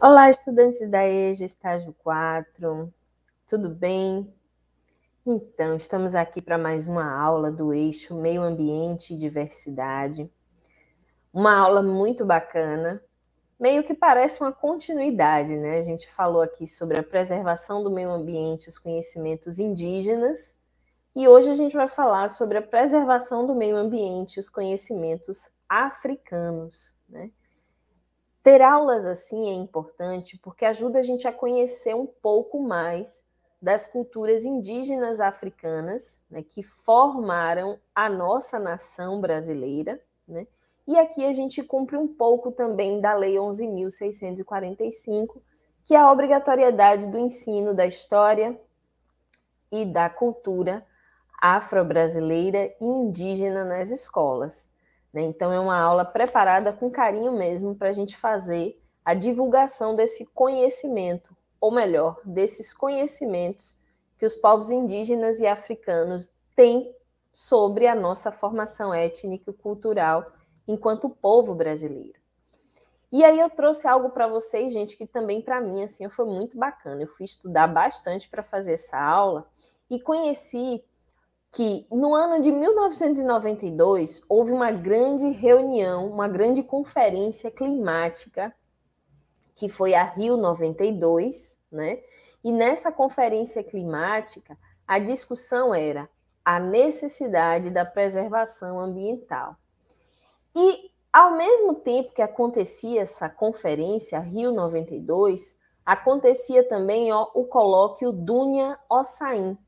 Olá, estudantes da EJA, estágio 4, tudo bem? Então, estamos aqui para mais uma aula do eixo Meio Ambiente e Diversidade. Uma aula muito bacana, meio que parece uma continuidade, né? A gente falou aqui sobre a preservação do meio ambiente, os conhecimentos indígenas, e hoje a gente vai falar sobre a preservação do meio ambiente, os conhecimentos africanos, né? Ter aulas assim é importante porque ajuda a gente a conhecer um pouco mais das culturas indígenas africanas né, que formaram a nossa nação brasileira, né? E aqui a gente cumpre um pouco também da Lei 11.645, que é a obrigatoriedade do ensino da história e da cultura afro-brasileira e indígena nas escolas. Né? Então, é uma aula preparada com carinho mesmo para a gente fazer a divulgação desse conhecimento, ou melhor, desses conhecimentos que os povos indígenas e africanos têm sobre a nossa formação étnica e cultural enquanto povo brasileiro. E aí eu trouxe algo para vocês, gente, que também para mim assim foi muito bacana. Eu fui estudar bastante para fazer essa aula e conheci que no ano de 1992 houve uma grande reunião, uma grande conferência climática, que foi a Rio 92, né? E nessa conferência climática, a discussão era a necessidade da preservação ambiental. E ao mesmo tempo que acontecia essa conferência Rio 92, acontecia também ó, o colóquio Dunia Ossain,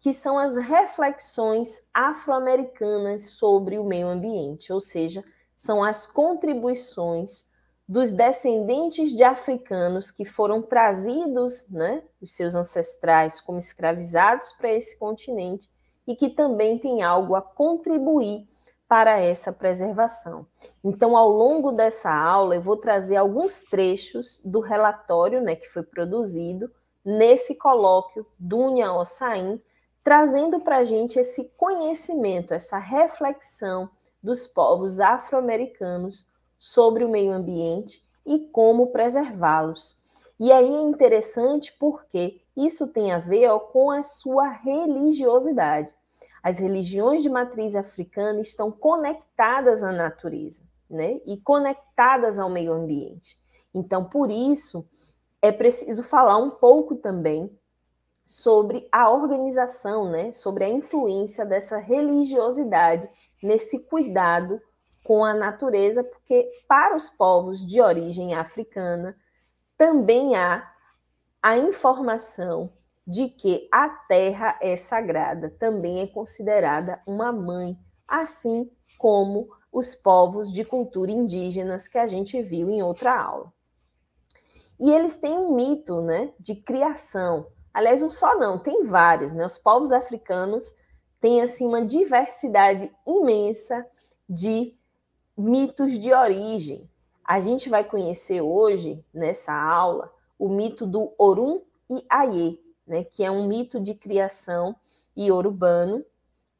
que são as reflexões afro-americanas sobre o meio ambiente, ou seja, são as contribuições dos descendentes de africanos que foram trazidos, né, os seus ancestrais como escravizados para esse continente e que também tem algo a contribuir para essa preservação. Então, ao longo dessa aula, eu vou trazer alguns trechos do relatório né, que foi produzido nesse colóquio do Unha Ossain, trazendo para a gente esse conhecimento, essa reflexão dos povos afro-americanos sobre o meio ambiente e como preservá-los. E aí é interessante porque isso tem a ver ó, com a sua religiosidade. As religiões de matriz africana estão conectadas à natureza, né? E conectadas ao meio ambiente. Então, por isso, é preciso falar um pouco também sobre a organização, né, sobre a influência dessa religiosidade nesse cuidado com a natureza, porque para os povos de origem africana também há a informação de que a terra é sagrada, também é considerada uma mãe, assim como os povos de cultura indígenas que a gente viu em outra aula. E eles têm um mito, né, de criação Aliás, um só não, tem vários, né? Os povos africanos têm assim uma diversidade imensa de mitos de origem. A gente vai conhecer hoje nessa aula o mito do Orum e Aie, né, que é um mito de criação e iorubano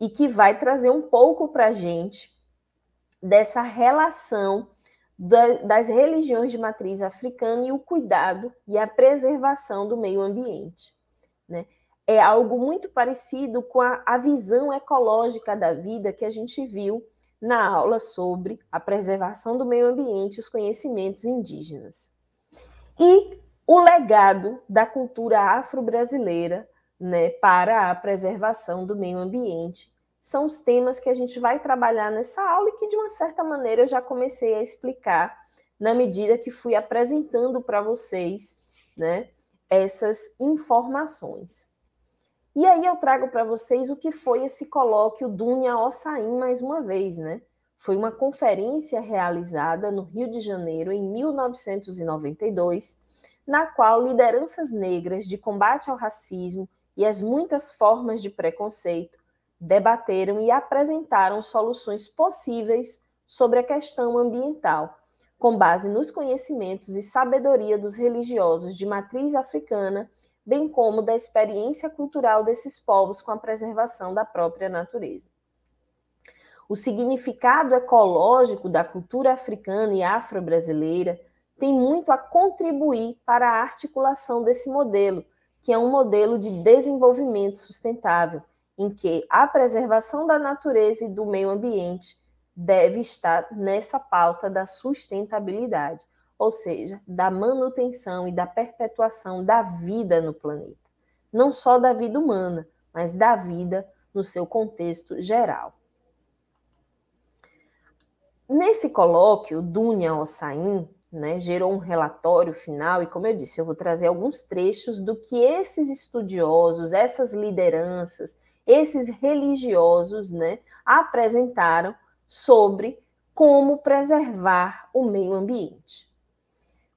e que vai trazer um pouco para a gente dessa relação das religiões de matriz africana e o cuidado e a preservação do meio ambiente né? É algo muito parecido com a, a visão ecológica da vida que a gente viu na aula sobre a preservação do meio ambiente e os conhecimentos indígenas. E o legado da cultura afro-brasileira né, para a preservação do meio ambiente são os temas que a gente vai trabalhar nessa aula e que, de uma certa maneira, eu já comecei a explicar na medida que fui apresentando para vocês né, essas informações. E aí eu trago para vocês o que foi esse colóquio Dunha Ossain mais uma vez, né? Foi uma conferência realizada no Rio de Janeiro em 1992, na qual lideranças negras de combate ao racismo e as muitas formas de preconceito debateram e apresentaram soluções possíveis sobre a questão ambiental, com base nos conhecimentos e sabedoria dos religiosos de matriz africana, bem como da experiência cultural desses povos com a preservação da própria natureza. O significado ecológico da cultura africana e afro-brasileira tem muito a contribuir para a articulação desse modelo, que é um modelo de desenvolvimento sustentável, em que a preservação da natureza e do meio ambiente deve estar nessa pauta da sustentabilidade, ou seja, da manutenção e da perpetuação da vida no planeta. Não só da vida humana, mas da vida no seu contexto geral. Nesse colóquio, Dunia Ossain né, gerou um relatório final, e como eu disse, eu vou trazer alguns trechos do que esses estudiosos, essas lideranças, esses religiosos né, apresentaram sobre como preservar o meio ambiente.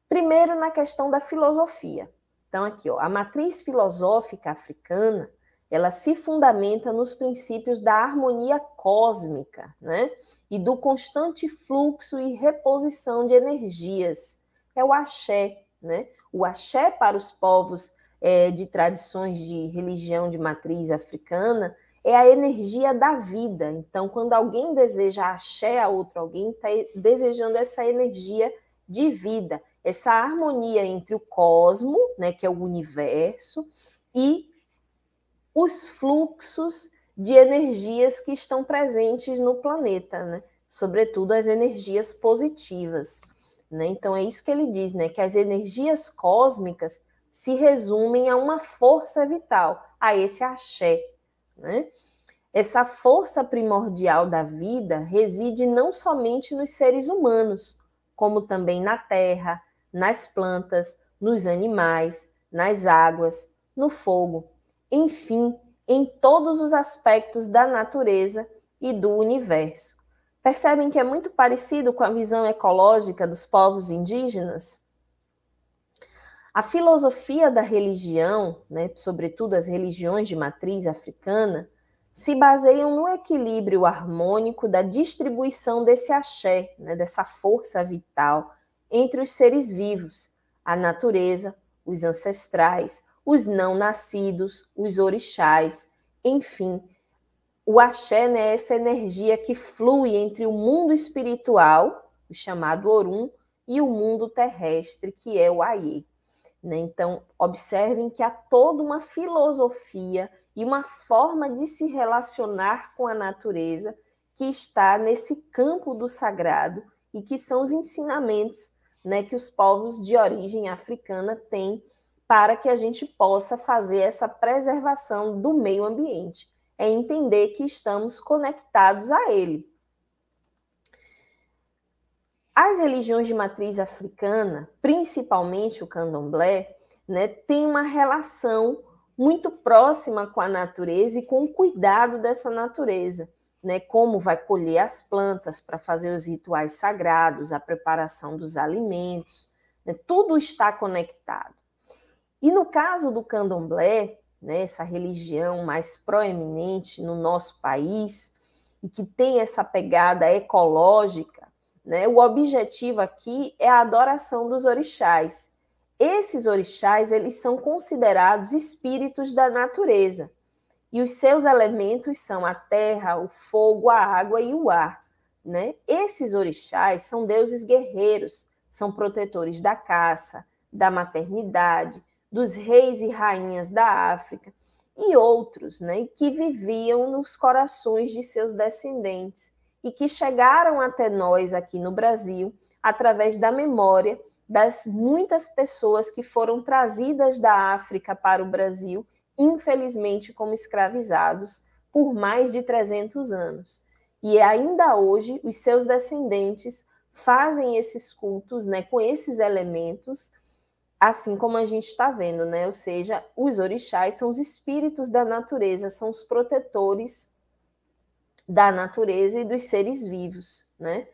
Primeiro, na questão da filosofia. Então, aqui, ó, a matriz filosófica africana, ela se fundamenta nos princípios da harmonia cósmica, né? E do constante fluxo e reposição de energias. É o axé, né? O axé para os povos é, de tradições de religião de matriz africana é a energia da vida. Então, quando alguém deseja axé a outro alguém, está desejando essa energia de vida, essa harmonia entre o cosmo, né, que é o universo, e os fluxos de energias que estão presentes no planeta, né? sobretudo as energias positivas. Né? Então, é isso que ele diz, né? que as energias cósmicas se resumem a uma força vital, a esse axé, né? Essa força primordial da vida reside não somente nos seres humanos, como também na terra, nas plantas, nos animais, nas águas, no fogo, enfim, em todos os aspectos da natureza e do universo. Percebem que é muito parecido com a visão ecológica dos povos indígenas? A filosofia da religião, né, sobretudo as religiões de matriz africana, se baseiam no equilíbrio harmônico da distribuição desse axé, né, dessa força vital, entre os seres vivos, a natureza, os ancestrais, os não nascidos, os orixás, enfim. O axé né, é essa energia que flui entre o mundo espiritual, o chamado Orum, e o mundo terrestre, que é o Aie. Né? Então, observem que há toda uma filosofia e uma forma de se relacionar com a natureza que está nesse campo do sagrado e que são os ensinamentos né, que os povos de origem africana têm para que a gente possa fazer essa preservação do meio ambiente. É entender que estamos conectados a ele, as religiões de matriz africana, principalmente o candomblé, né, tem uma relação muito próxima com a natureza e com o cuidado dessa natureza, né, como vai colher as plantas para fazer os rituais sagrados, a preparação dos alimentos, né, tudo está conectado. E no caso do candomblé, né, essa religião mais proeminente no nosso país e que tem essa pegada ecológica, né? O objetivo aqui é a adoração dos orixás. Esses orixás, eles são considerados espíritos da natureza. E os seus elementos são a terra, o fogo, a água e o ar, né? Esses orixás são deuses guerreiros, são protetores da caça, da maternidade, dos reis e rainhas da África e outros, né, que viviam nos corações de seus descendentes e que chegaram até nós aqui no Brasil através da memória das muitas pessoas que foram trazidas da África para o Brasil, infelizmente como escravizados, por mais de 300 anos. E ainda hoje, os seus descendentes fazem esses cultos né, com esses elementos, assim como a gente está vendo, né? Ou seja, os orixás são os espíritos da natureza, são os protetores da natureza e dos seres vivos, né?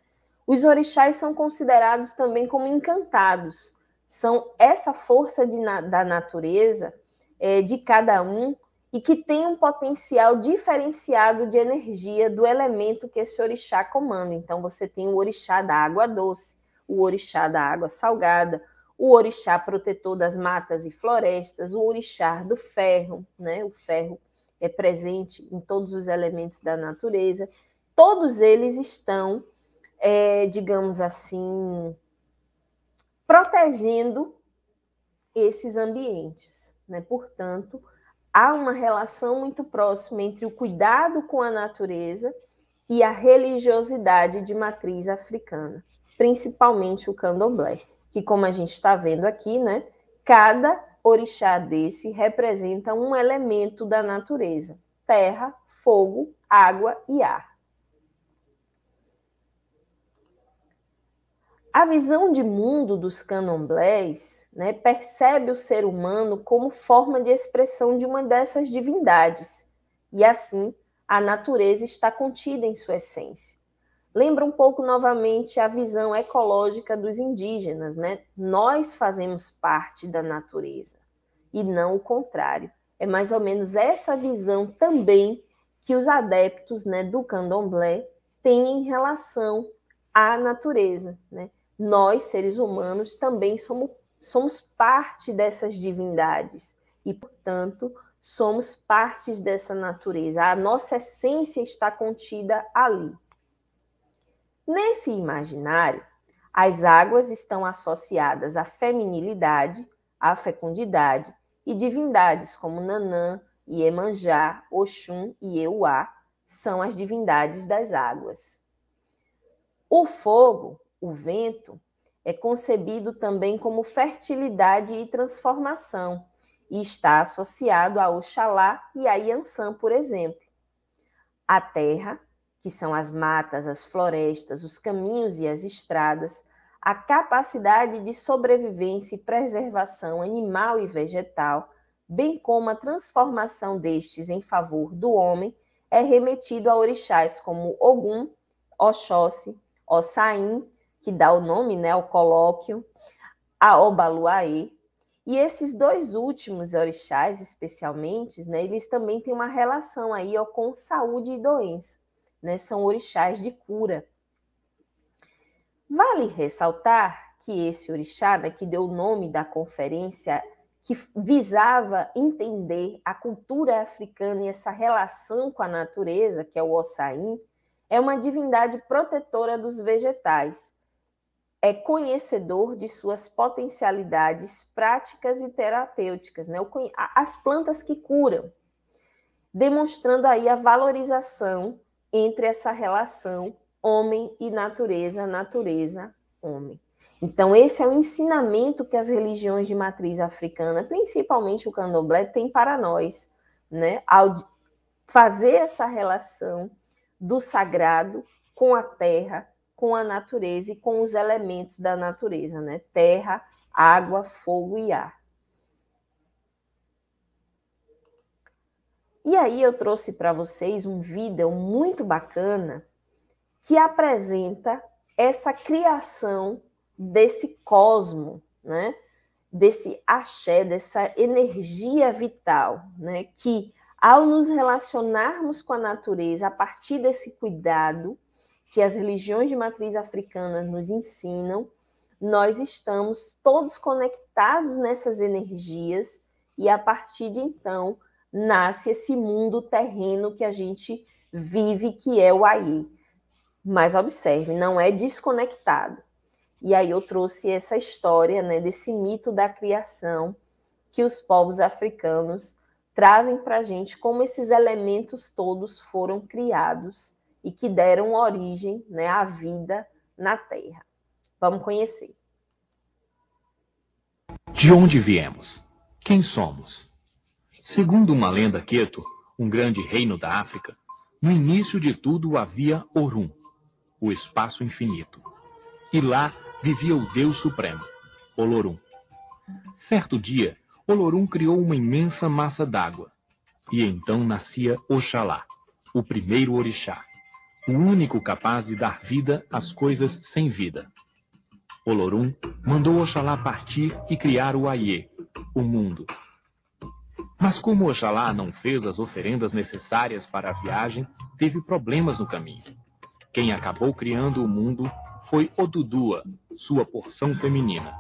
Os orixás são considerados também como encantados, são essa força de, da natureza é, de cada um e que tem um potencial diferenciado de energia do elemento que esse orixá comanda. Então, você tem o orixá da água doce, o orixá da água salgada, o orixá protetor das matas e florestas, o orixá do ferro, né? O ferro é presente em todos os elementos da natureza, todos eles estão, é, digamos assim, protegendo esses ambientes. Né? Portanto, há uma relação muito próxima entre o cuidado com a natureza e a religiosidade de matriz africana, principalmente o candomblé, que, como a gente está vendo aqui, né, cada orixá desse representa um elemento da natureza: terra, fogo, água e ar. A visão de mundo dos candomblés né, percebe o ser humano como forma de expressão de uma dessas divindades, e assim a natureza está contida em sua essência lembra um pouco novamente a visão ecológica dos indígenas, né? Nós fazemos parte da natureza e não o contrário. É mais ou menos essa visão também que os adeptos né, do candomblé têm em relação à natureza. Né? Nós, seres humanos, também somos, somos parte dessas divindades e, portanto, somos partes dessa natureza. A nossa essência está contida ali. Nesse imaginário, as águas estão associadas à feminilidade, à fecundidade e divindades como Nanã, Iemanjá, Oxum e Euá são as divindades das águas. O fogo, o vento, é concebido também como fertilidade e transformação e está associado a Oxalá e a Iansã, por exemplo. A terra que são as matas, as florestas, os caminhos e as estradas, a capacidade de sobrevivência e preservação animal e vegetal, bem como a transformação destes em favor do homem, é remetido a orixás como Ogum, Oxóssi, Ossain, que dá o nome né, ao colóquio, a Obaluaê. E esses dois últimos orixás, especialmente, né, eles também têm uma relação aí ó, com saúde e doença né? São orixás de cura. Vale ressaltar que esse orixá, né, que deu o nome da conferência, que visava entender a cultura africana e essa relação com a natureza, que é o Ossain, é uma divindade protetora dos vegetais, é conhecedor de suas potencialidades práticas e terapêuticas, né? as plantas que curam, demonstrando aí a valorização entre essa relação homem e natureza, natureza, homem. Então, esse é o ensinamento que as religiões de matriz africana, principalmente o candomblé, tem para nós, né? Ao fazer essa relação do sagrado com a terra, com a natureza e com os elementos da natureza, né? Terra, água, fogo e ar. E aí eu trouxe para vocês um vídeo muito bacana que apresenta essa criação desse cosmo, né? Desse axé, dessa energia vital, né? Que ao nos relacionarmos com a natureza a partir desse cuidado que as religiões de matriz africana nos ensinam, nós estamos todos conectados nessas energias e a partir de então nasce esse mundo terreno que a gente vive, que é o aí Mas observe, não é desconectado. E aí eu trouxe essa história né, desse mito da criação que os povos africanos trazem para a gente como esses elementos todos foram criados e que deram origem né, à vida na Terra. Vamos conhecer. De onde viemos? Quem somos? Segundo uma lenda Queto, um grande reino da África, no início de tudo havia Orum, o espaço infinito. E lá vivia o Deus Supremo, Olorum. Certo dia, Olorum criou uma imensa massa d'água. E então nascia Oxalá, o primeiro orixá, o único capaz de dar vida às coisas sem vida. Olorum mandou Oxalá partir e criar o Aie, o mundo, mas como Oxalá não fez as oferendas necessárias para a viagem, teve problemas no caminho. Quem acabou criando o mundo foi Odudua, sua porção feminina.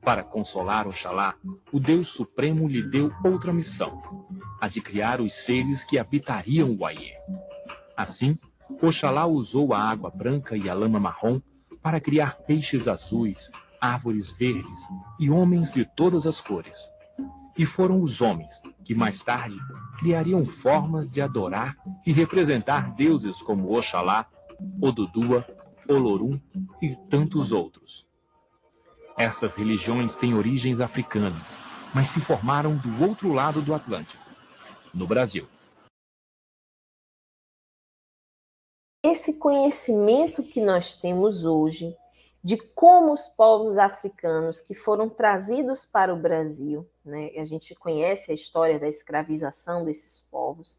Para consolar Oxalá, o Deus Supremo lhe deu outra missão, a de criar os seres que habitariam o Aie. Assim, Oxalá usou a água branca e a lama marrom para criar peixes azuis, árvores verdes e homens de todas as cores e foram os homens que mais tarde criariam formas de adorar e representar deuses como Oxalá, Odudua, Olorum e tantos outros. Essas religiões têm origens africanas, mas se formaram do outro lado do Atlântico, no Brasil. Esse conhecimento que nós temos hoje de como os povos africanos que foram trazidos para o Brasil, né, a gente conhece a história da escravização desses povos,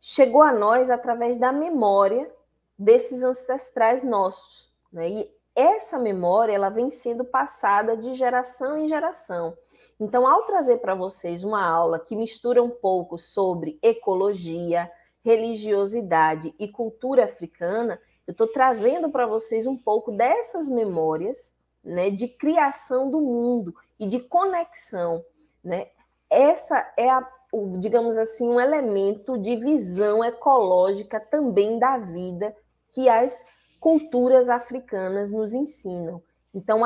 chegou a nós através da memória desses ancestrais nossos. Né, e essa memória ela vem sendo passada de geração em geração. Então, ao trazer para vocês uma aula que mistura um pouco sobre ecologia, religiosidade e cultura africana, eu estou trazendo para vocês um pouco dessas memórias né, de criação do mundo e de conexão. Né? Essa é a, digamos assim, um elemento de visão ecológica também da vida que as culturas africanas nos ensinam. Então,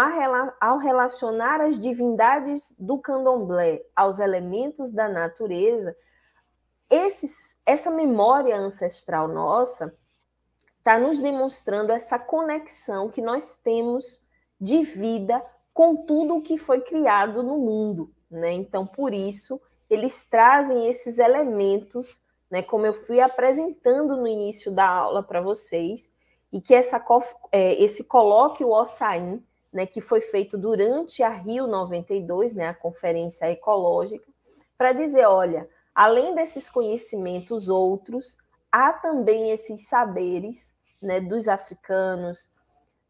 ao relacionar as divindades do candomblé aos elementos da natureza, esses, essa memória ancestral nossa está nos demonstrando essa conexão que nós temos de vida com tudo o que foi criado no mundo. Né? Então, por isso, eles trazem esses elementos, né, como eu fui apresentando no início da aula para vocês, e que essa, é, esse o Ossain, né, que foi feito durante a Rio 92, né, a Conferência Ecológica, para dizer, olha, além desses conhecimentos outros, há também esses saberes né, dos africanos,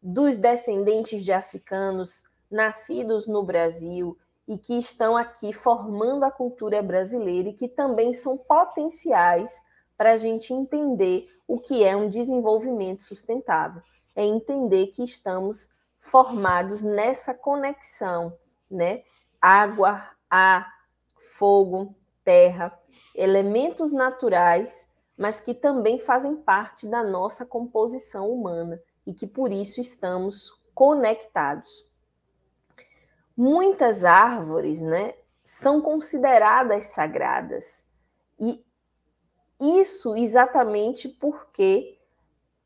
dos descendentes de africanos nascidos no Brasil e que estão aqui formando a cultura brasileira e que também são potenciais para a gente entender o que é um desenvolvimento sustentável. É entender que estamos formados nessa conexão, né? Água, ar, fogo, terra, elementos naturais mas que também fazem parte da nossa composição humana e que por isso estamos conectados. Muitas árvores, né, são consideradas sagradas e isso exatamente porque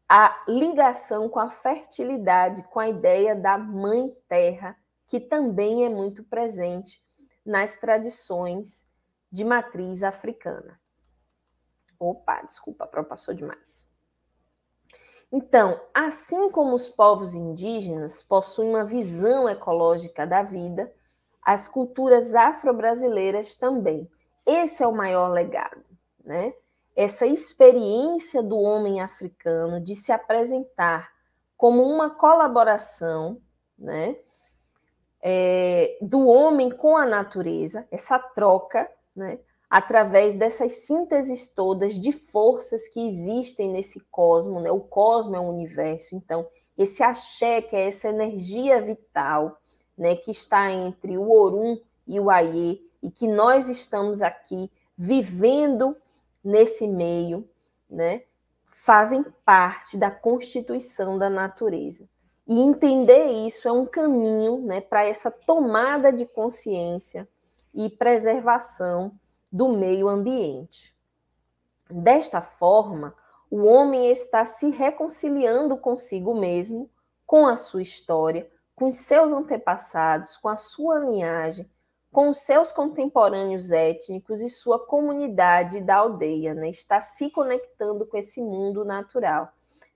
a ligação com a fertilidade, com a ideia da mãe terra, que também é muito presente nas tradições de matriz africana. Opa, desculpa, passou demais. Então, assim como os povos indígenas possuem uma visão ecológica da vida, as culturas afro-brasileiras também. Esse é o maior legado, né? Essa experiência do homem africano de se apresentar como uma colaboração, né? É, do homem com a natureza, essa troca, né? através dessas sínteses todas de forças que existem nesse cosmo, né? O cosmo é o universo, então esse axé, que é essa energia vital, né, que está entre o Orum e o Aie, e que nós estamos aqui vivendo nesse meio, né, fazem parte da constituição da natureza. E entender isso é um caminho né, para essa tomada de consciência e preservação do meio ambiente. Desta forma, o homem está se reconciliando consigo mesmo, com a sua história, com seus antepassados, com a sua linhagem, com os seus contemporâneos étnicos e sua comunidade da aldeia, né? Está se conectando com esse mundo natural,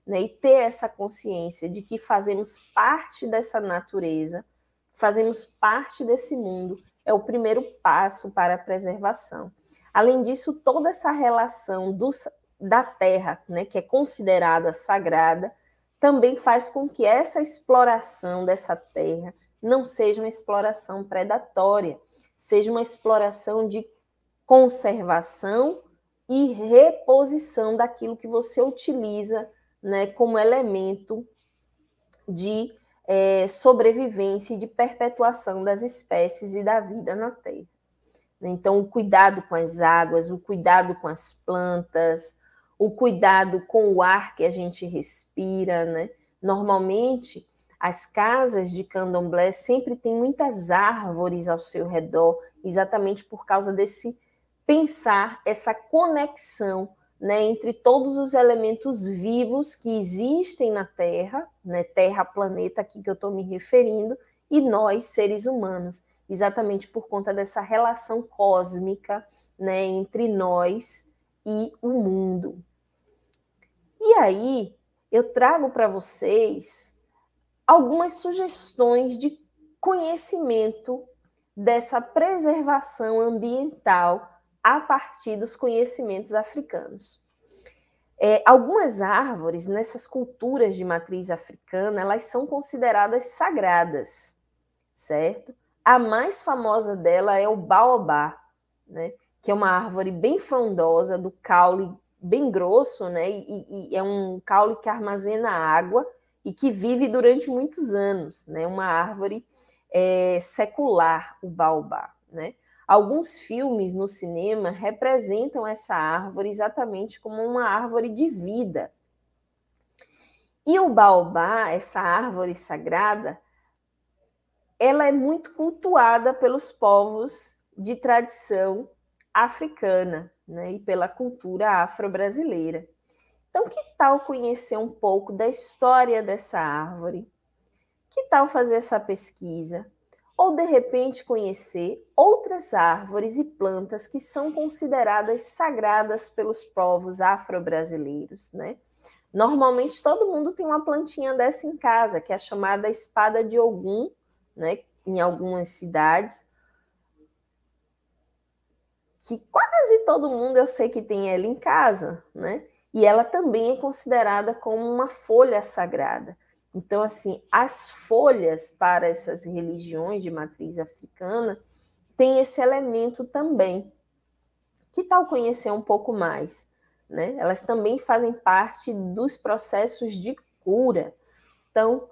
né? E ter essa consciência de que fazemos parte dessa natureza, fazemos parte desse mundo é o primeiro passo para a preservação. Além disso, toda essa relação do, da terra, né, que é considerada sagrada, também faz com que essa exploração dessa terra não seja uma exploração predatória, seja uma exploração de conservação e reposição daquilo que você utiliza né, como elemento de é, sobrevivência e de perpetuação das espécies e da vida na Terra. Né? Então, o cuidado com as águas, o cuidado com as plantas, o cuidado com o ar que a gente respira, né? Normalmente, as casas de candomblé sempre têm muitas árvores ao seu redor, exatamente por causa desse pensar essa conexão né, entre todos os elementos vivos que existem na Terra, né, Terra, planeta, aqui que eu estou me referindo, e nós, seres humanos, exatamente por conta dessa relação cósmica né, entre nós e o mundo. E aí, eu trago para vocês algumas sugestões de conhecimento dessa preservação ambiental a partir dos conhecimentos africanos. É, algumas árvores nessas culturas de matriz africana elas são consideradas sagradas, certo? A mais famosa dela é o baobá, né? que é uma árvore bem frondosa, do caule bem grosso, né? E, e, é um caule que armazena água e que vive durante muitos anos, né? Uma árvore é, secular, o baobá, né? Alguns filmes no cinema representam essa árvore exatamente como uma árvore de vida. E o baobá, essa árvore sagrada, ela é muito cultuada pelos povos de tradição africana né, e pela cultura afro-brasileira. Então, que tal conhecer um pouco da história dessa árvore? Que tal fazer essa pesquisa? ou de repente conhecer outras árvores e plantas que são consideradas sagradas pelos povos afro-brasileiros, né? Normalmente todo mundo tem uma plantinha dessa em casa, que é chamada espada de Ogum, né? Em algumas cidades, que quase todo mundo eu sei que tem ela em casa, né? E ela também é considerada como uma folha sagrada. Então, assim, as folhas para essas religiões de matriz africana têm esse elemento também. Que tal conhecer um pouco mais? Né? Elas também fazem parte dos processos de cura. Então,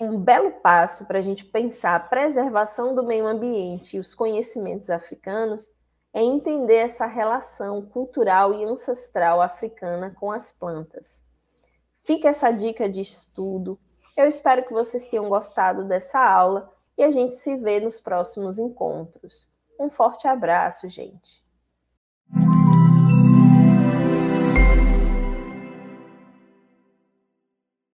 um belo passo para a gente pensar a preservação do meio ambiente e os conhecimentos africanos é entender essa relação cultural e ancestral africana com as plantas. Fica essa dica de estudo. Eu espero que vocês tenham gostado dessa aula e a gente se vê nos próximos encontros. Um forte abraço, gente!